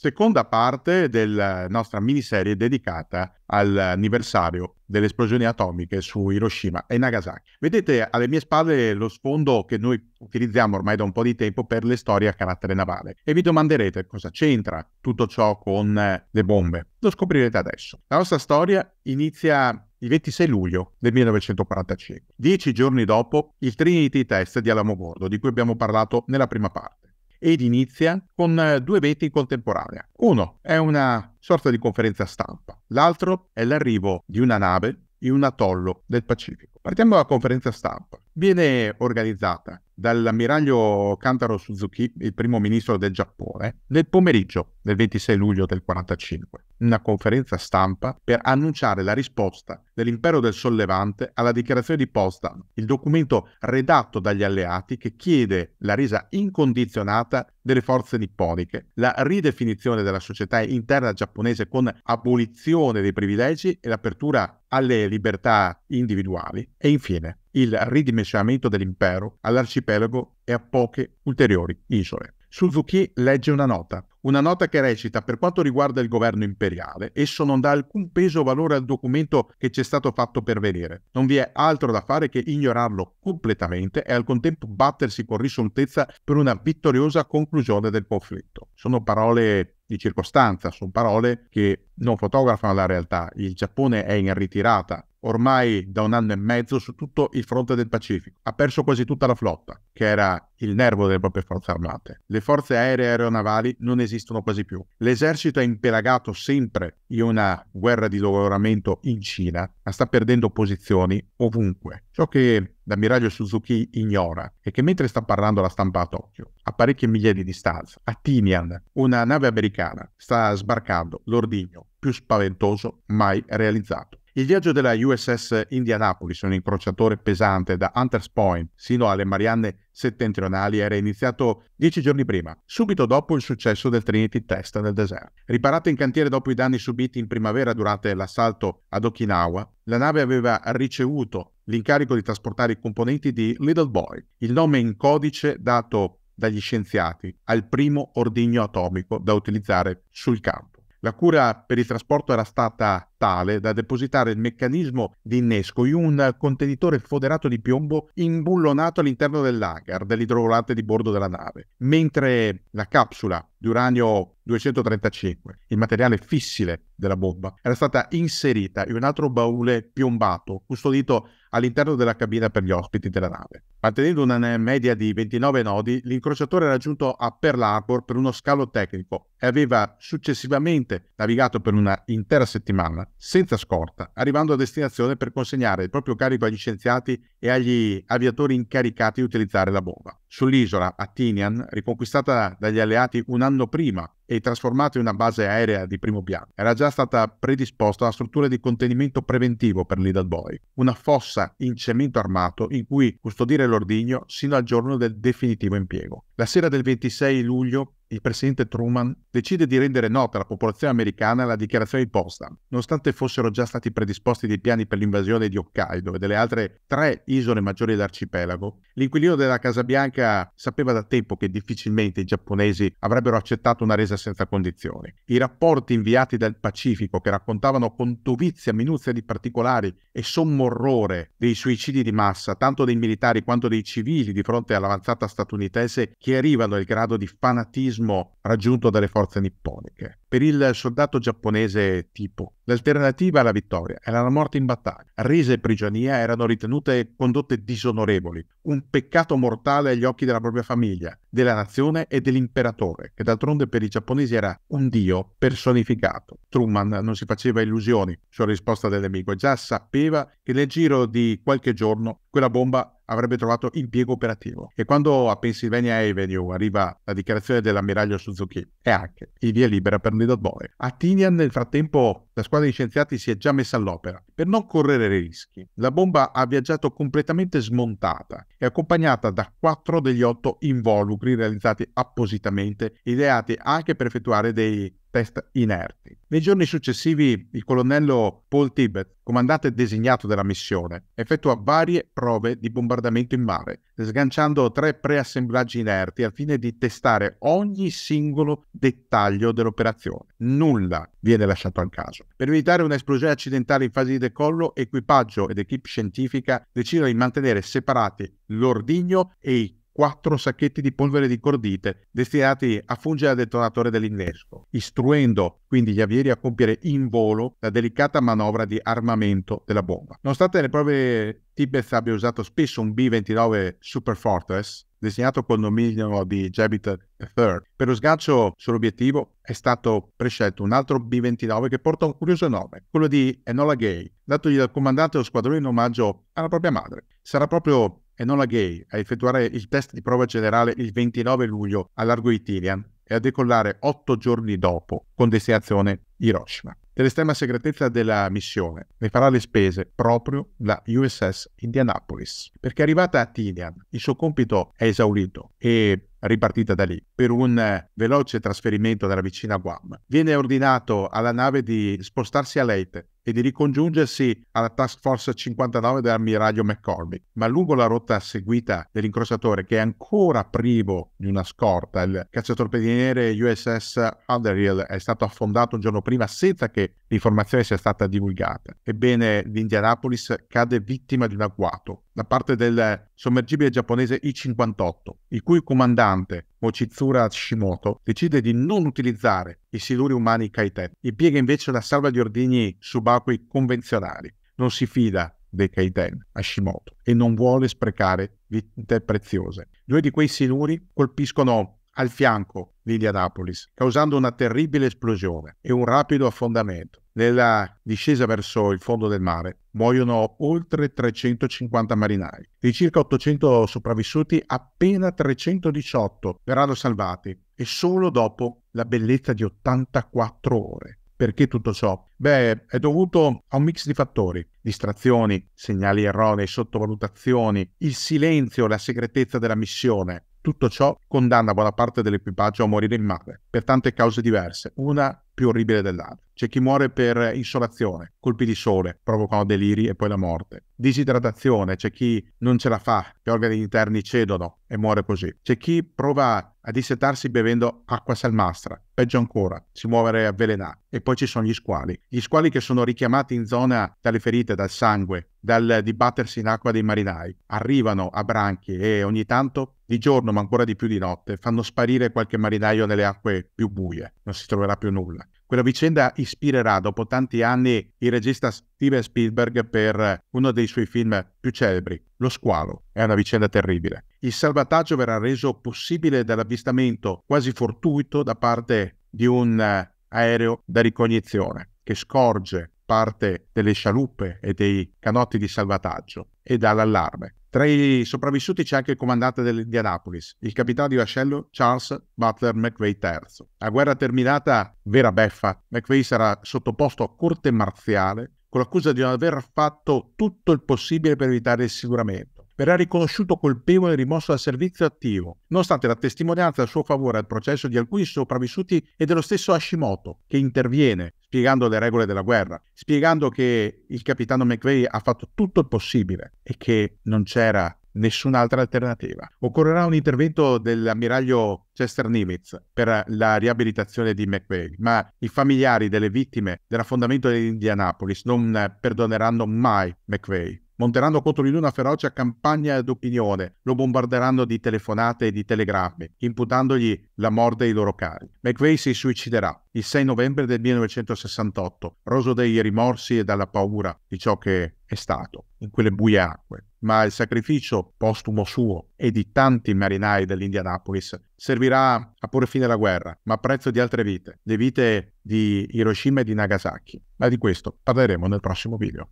seconda parte della nostra miniserie dedicata all'anniversario delle esplosioni atomiche su Hiroshima e Nagasaki. Vedete alle mie spalle lo sfondo che noi utilizziamo ormai da un po' di tempo per le storie a carattere navale e vi domanderete cosa c'entra tutto ciò con eh, le bombe. Lo scoprirete adesso. La nostra storia inizia il 26 luglio del 1945, dieci giorni dopo il Trinity Test di Alamogordo, di cui abbiamo parlato nella prima parte ed inizia con eh, due eventi in contemporanea. Uno è una sorta di conferenza stampa, l'altro è l'arrivo di una nave in un atollo del Pacifico. Partiamo dalla conferenza stampa. Viene organizzata dall'ammiraglio Kantaro Suzuki, il primo ministro del Giappone, nel pomeriggio del 26 luglio del 1945 una conferenza stampa per annunciare la risposta dell'impero del Sollevante alla dichiarazione di Potsdam, il documento redatto dagli alleati che chiede la resa incondizionata delle forze nipponiche, la ridefinizione della società interna giapponese con abolizione dei privilegi e l'apertura alle libertà individuali e infine il ridimensionamento dell'impero all'arcipelago e a poche ulteriori isole. Suzuki legge una nota, una nota che recita per quanto riguarda il governo imperiale, esso non dà alcun peso o valore al documento che ci è stato fatto pervenire. Non vi è altro da fare che ignorarlo completamente e al contempo battersi con risoltezza per una vittoriosa conclusione del conflitto. Sono parole di circostanza, sono parole che non fotografano la realtà. Il Giappone è in ritirata ormai da un anno e mezzo su tutto il fronte del Pacifico. Ha perso quasi tutta la flotta, che era il nervo delle proprie forze armate. Le forze aeree e aeronavali non esistono esistono quasi più. L'esercito è impelagato sempre in una guerra di logoramento in Cina, ma sta perdendo posizioni ovunque. Ciò che l'ammiraglio Suzuki ignora è che mentre sta parlando alla stampa a Tokyo, a parecchie miglia di distanza, a Tinian, una nave americana sta sbarcando l'ordigno più spaventoso mai realizzato. Il viaggio della USS Indianapolis, un incrociatore pesante da Hunters Point sino alle Marianne settentrionali, era iniziato dieci giorni prima, subito dopo il successo del Trinity Test nel deserto. Riparata in cantiere dopo i danni subiti in primavera durante l'assalto ad Okinawa, la nave aveva ricevuto l'incarico di trasportare i componenti di Little Boy, il nome in codice dato dagli scienziati al primo ordigno atomico da utilizzare sul campo. La cura per il trasporto era stata tale da depositare il meccanismo di innesco in un contenitore foderato di piombo imbullonato all'interno dell'hangar dell'idrovolante di bordo della nave, mentre la capsula di uranio 235, il materiale fissile della bomba, era stata inserita in un altro baule piombato, custodito all'interno della cabina per gli ospiti della nave. Mantenendo una media di 29 nodi, l'incrociatore era giunto a Pearl Harbor per uno scalo tecnico e aveva successivamente navigato per una intera settimana senza scorta, arrivando a destinazione per consegnare il proprio carico agli scienziati e agli aviatori incaricati di utilizzare la bomba. Sull'isola, a Tinian, riconquistata dagli alleati un anno prima e trasformata in una base aerea di primo piano, era già stata predisposta una struttura di contenimento preventivo per Little Boy, una fossa in cemento armato in cui custodire l'ordigno sino al giorno del definitivo impiego. La sera del 26 luglio il presidente Truman decide di rendere nota alla popolazione americana la dichiarazione di Potsdam, nonostante fossero già stati predisposti dei piani per l'invasione di Hokkaido e delle altre tre isole maggiori dell'arcipelago. L'inquilino della Casa Bianca sapeva da tempo che difficilmente i giapponesi avrebbero accettato una resa senza condizioni. I rapporti inviati dal Pacifico, che raccontavano con dovizia minuzia di particolari e sommo orrore dei suicidi di massa, tanto dei militari quanto dei civili di fronte all'avanzata statunitense, chiarivano il grado di fanatismo fascismo raggiunto dalle forze nipponiche. Per il soldato giapponese tipo, l'alternativa alla vittoria era la morte in battaglia. Rese e prigionia erano ritenute condotte disonorevoli, un peccato mortale agli occhi della propria famiglia, della nazione e dell'imperatore, che d'altronde per i giapponesi era un dio personificato. Truman non si faceva illusioni sulla risposta del nemico, già sapeva che nel giro di qualche giorno quella bomba avrebbe trovato impiego operativo. E quando a Pennsylvania Avenue arriva la dichiarazione dell'ammiraglio Suzuki, è anche il via libera per Needle Boy. A Tinian nel frattempo la squadra di scienziati si è già messa all'opera. Per non correre rischi, la bomba ha viaggiato completamente smontata e accompagnata da quattro degli otto involucri realizzati appositamente, ideati anche per effettuare dei test inerti. Nei giorni successivi il colonnello Paul Tibbet, comandante designato della missione, effettua varie prove di bombardamento in mare, sganciando tre preassemblaggi inerti al fine di testare ogni singolo dettaglio dell'operazione. Nulla viene lasciato al caso. Per evitare un'esplosione accidentale in fase di decollo, equipaggio ed equip scientifica decidono di mantenere separati l'ordigno e i quattro sacchetti di polvere di cordite destinati a fungere al detonatore dell'innesco, istruendo quindi gli avieri a compiere in volo la delicata manovra di armamento della bomba. Nonostante le prove Tibet abbia usato spesso un B-29 Super Fortress, designato col dominio di Jabit III. Per lo sgancio sull'obiettivo è stato prescelto un altro B-29 che porta un curioso nome, quello di Enola Gay, datogli dal comandante dello squadrone in omaggio alla propria madre. Sarà proprio e non la gay a effettuare il test di prova generale il 29 luglio a largo di Tilian e a decollare otto giorni dopo con destinazione Hiroshima. Dell'estrema segretezza della missione ne farà le spese proprio la USS Indianapolis, perché arrivata a Tilian il suo compito è esaurito e ripartita da lì per un eh, veloce trasferimento dalla vicina Guam. Viene ordinato alla nave di spostarsi a Leyte e di ricongiungersi alla Task Force 59 dell'ammiraglio McCormick. Ma lungo la rotta seguita dell'incrociatore, che è ancora privo di una scorta, il cacciatorpediniere USS Underhill è stato affondato un giorno prima senza che l'informazione sia stata divulgata. Ebbene, l'Indianapolis cade vittima di un agguato da parte del sommergibile giapponese I-58, il cui comandante Mochizura Shimoto decide di non utilizzare i siluri umani Kaiten, impiega invece la salva di ordigni subacquei convenzionali. Non si fida dei Kaiten Hashimoto e non vuole sprecare vite preziose. Due di quei siluri colpiscono al fianco Lilianapolis, causando una terribile esplosione e un rapido affondamento. Nella discesa verso il fondo del mare muoiono oltre 350 marinai. Di circa 800 sopravvissuti, appena 318 verranno salvati e solo dopo la bellezza di 84 ore. Perché tutto ciò? Beh, è dovuto a un mix di fattori, distrazioni, segnali erronei, sottovalutazioni, il silenzio, la segretezza della missione, tutto ciò condanna buona parte dell'equipaggio a morire in mare, per tante cause diverse, una più orribile dell'altra. C'è chi muore per insolazione, colpi di sole, provocano deliri e poi la morte. Disidratazione, c'è chi non ce la fa, gli organi interni cedono e muore così. C'è chi prova a dissetarsi bevendo acqua salmastra, peggio ancora, si muove avvelenato. E poi ci sono gli squali. Gli squali che sono richiamati in zona dalle ferite, dal sangue, dal dibattersi in acqua dei marinai. Arrivano a branchi e ogni tanto di giorno ma ancora di più di notte, fanno sparire qualche marinaio nelle acque più buie, non si troverà più nulla. Quella vicenda ispirerà dopo tanti anni il regista Steven Spielberg per uno dei suoi film più celebri, Lo squalo. È una vicenda terribile. Il salvataggio verrà reso possibile dall'avvistamento quasi fortuito da parte di un eh, aereo da ricognizione che scorge parte delle scialuppe e dei canotti di salvataggio e dà l'allarme. Tra i sopravvissuti c'è anche il comandante di Annapolis, il capitano di vascello Charles Butler McVeigh III. A guerra terminata, vera beffa, McVeigh sarà sottoposto a corte marziale con l'accusa di non aver fatto tutto il possibile per evitare il sicuramento. Verrà riconosciuto colpevole e rimosso dal servizio attivo, nonostante la testimonianza a suo favore al processo di alcuni sopravvissuti e dello stesso Hashimoto, che interviene spiegando le regole della guerra, spiegando che il capitano McVeigh ha fatto tutto il possibile e che non c'era nessun'altra alternativa. Occorrerà un intervento dell'ammiraglio Chester Nimitz per la riabilitazione di McVeigh, ma i familiari delle vittime dell'affondamento di Indianapolis non perdoneranno mai McVeigh Monteranno contro di lui una feroce campagna d'opinione, lo bombarderanno di telefonate e di telegrammi, imputandogli la morte ai loro cari. McVeigh si suiciderà il 6 novembre del 1968, roso dai rimorsi e dalla paura di ciò che è stato in quelle buie acque. Ma il sacrificio postumo suo e di tanti marinai dell'Indianapolis servirà a porre fine alla guerra, ma a prezzo di altre vite, le vite di Hiroshima e di Nagasaki. Ma di questo parleremo nel prossimo video.